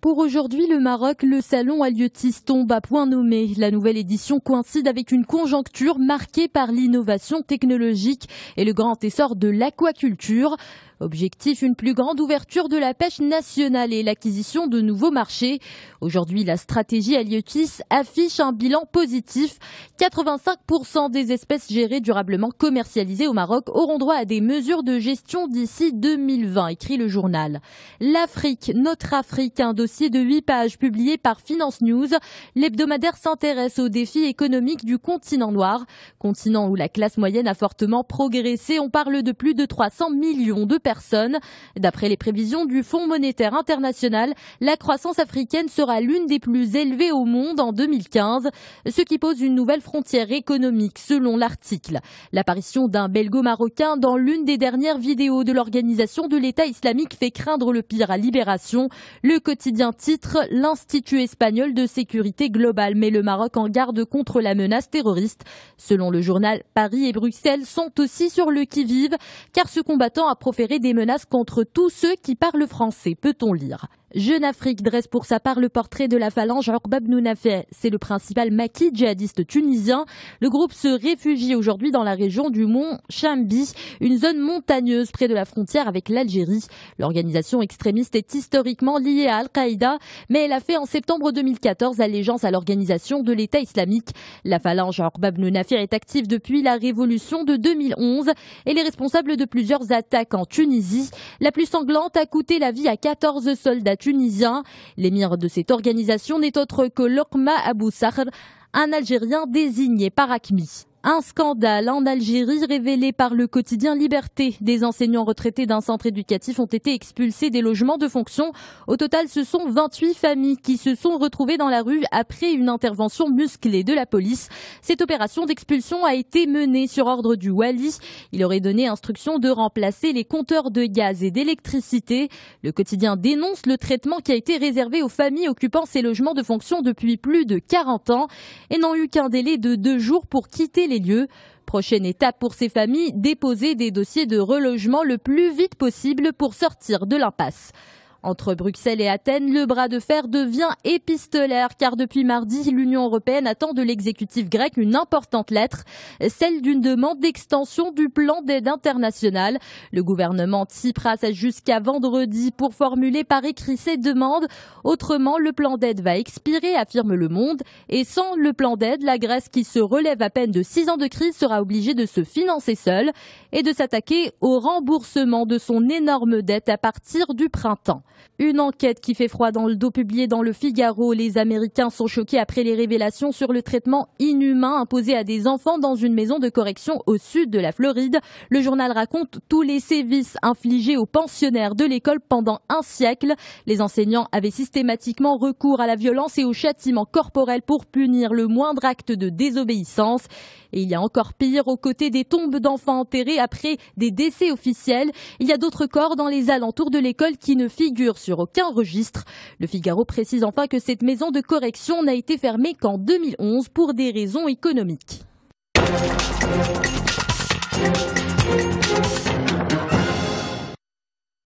Pour aujourd'hui, le Maroc, le salon Aliotis tombe à point nommé. La nouvelle édition coïncide avec une conjoncture marquée par l'innovation technologique et le grand essor de l'aquaculture. Objectif, une plus grande ouverture de la pêche nationale et l'acquisition de nouveaux marchés. Aujourd'hui, la stratégie Aliotis affiche un bilan positif. 85% des espèces gérées durablement commercialisées au Maroc auront droit à des mesures de gestion d'ici 2020, écrit le journal. L'Afrique, notre Afrique, un dossier de 8 pages publié par Finance News. L'hebdomadaire s'intéresse aux défis économiques du continent noir, continent où la classe moyenne a fortement progressé. On parle de plus de 300 millions de personnes D'après les prévisions du Fonds monétaire international, la croissance africaine sera l'une des plus élevées au monde en 2015, ce qui pose une nouvelle frontière économique selon l'article. L'apparition d'un belgo-marocain dans l'une des dernières vidéos de l'organisation de l'État islamique fait craindre le pire à Libération. Le quotidien titre l'Institut espagnol de sécurité globale met le Maroc en garde contre la menace terroriste. Selon le journal, Paris et Bruxelles sont aussi sur le qui-vive car ce combattant a proféré des menaces contre tous ceux qui parlent français, peut-on lire. Jeune Afrique dresse pour sa part le portrait de la phalange Orbab Nounafir. C'est le principal maquis djihadiste tunisien. Le groupe se réfugie aujourd'hui dans la région du mont Chambi, une zone montagneuse près de la frontière avec l'Algérie. L'organisation extrémiste est historiquement liée à Al-Qaïda, mais elle a fait en septembre 2014 allégeance à l'organisation de l'État islamique. La phalange Orbab Nounafir est active depuis la révolution de 2011. Elle est responsable de plusieurs attaques en Tunisie. La plus sanglante a coûté la vie à 14 soldats tunisien. L'émir de cette organisation n'est autre que Lokma Abou Sahr, un Algérien désigné par ACMI. Un scandale en Algérie révélé par le quotidien Liberté. Des enseignants retraités d'un centre éducatif ont été expulsés des logements de fonction. Au total, ce sont 28 familles qui se sont retrouvées dans la rue après une intervention musclée de la police. Cette opération d'expulsion a été menée sur ordre du Wali. Il aurait donné instruction de remplacer les compteurs de gaz et d'électricité. Le quotidien dénonce le traitement qui a été réservé aux familles occupant ces logements de fonction depuis plus de 40 ans et n'ont eu qu'un délai de deux jours pour quitter les lieux. Prochaine étape pour ces familles, déposer des dossiers de relogement le plus vite possible pour sortir de l'impasse. Entre Bruxelles et Athènes, le bras de fer devient épistolaire car depuis mardi, l'Union européenne attend de l'exécutif grec une importante lettre, celle d'une demande d'extension du plan d'aide internationale. Le gouvernement Tsipras a jusqu'à vendredi pour formuler par écrit ses demandes. Autrement, le plan d'aide va expirer, affirme Le Monde. Et sans le plan d'aide, la Grèce qui se relève à peine de six ans de crise sera obligée de se financer seule et de s'attaquer au remboursement de son énorme dette à partir du printemps. Une enquête qui fait froid dans le dos publiée dans le Figaro. Les Américains sont choqués après les révélations sur le traitement inhumain imposé à des enfants dans une maison de correction au sud de la Floride. Le journal raconte tous les sévices infligés aux pensionnaires de l'école pendant un siècle. Les enseignants avaient systématiquement recours à la violence et au châtiment corporel pour punir le moindre acte de désobéissance. Et il y a encore pire, aux côtés des tombes d'enfants enterrés après des décès officiels, il y a d'autres corps dans les alentours de l'école qui ne figurent sur aucun registre. Le Figaro précise enfin que cette maison de correction n'a été fermée qu'en 2011 pour des raisons économiques.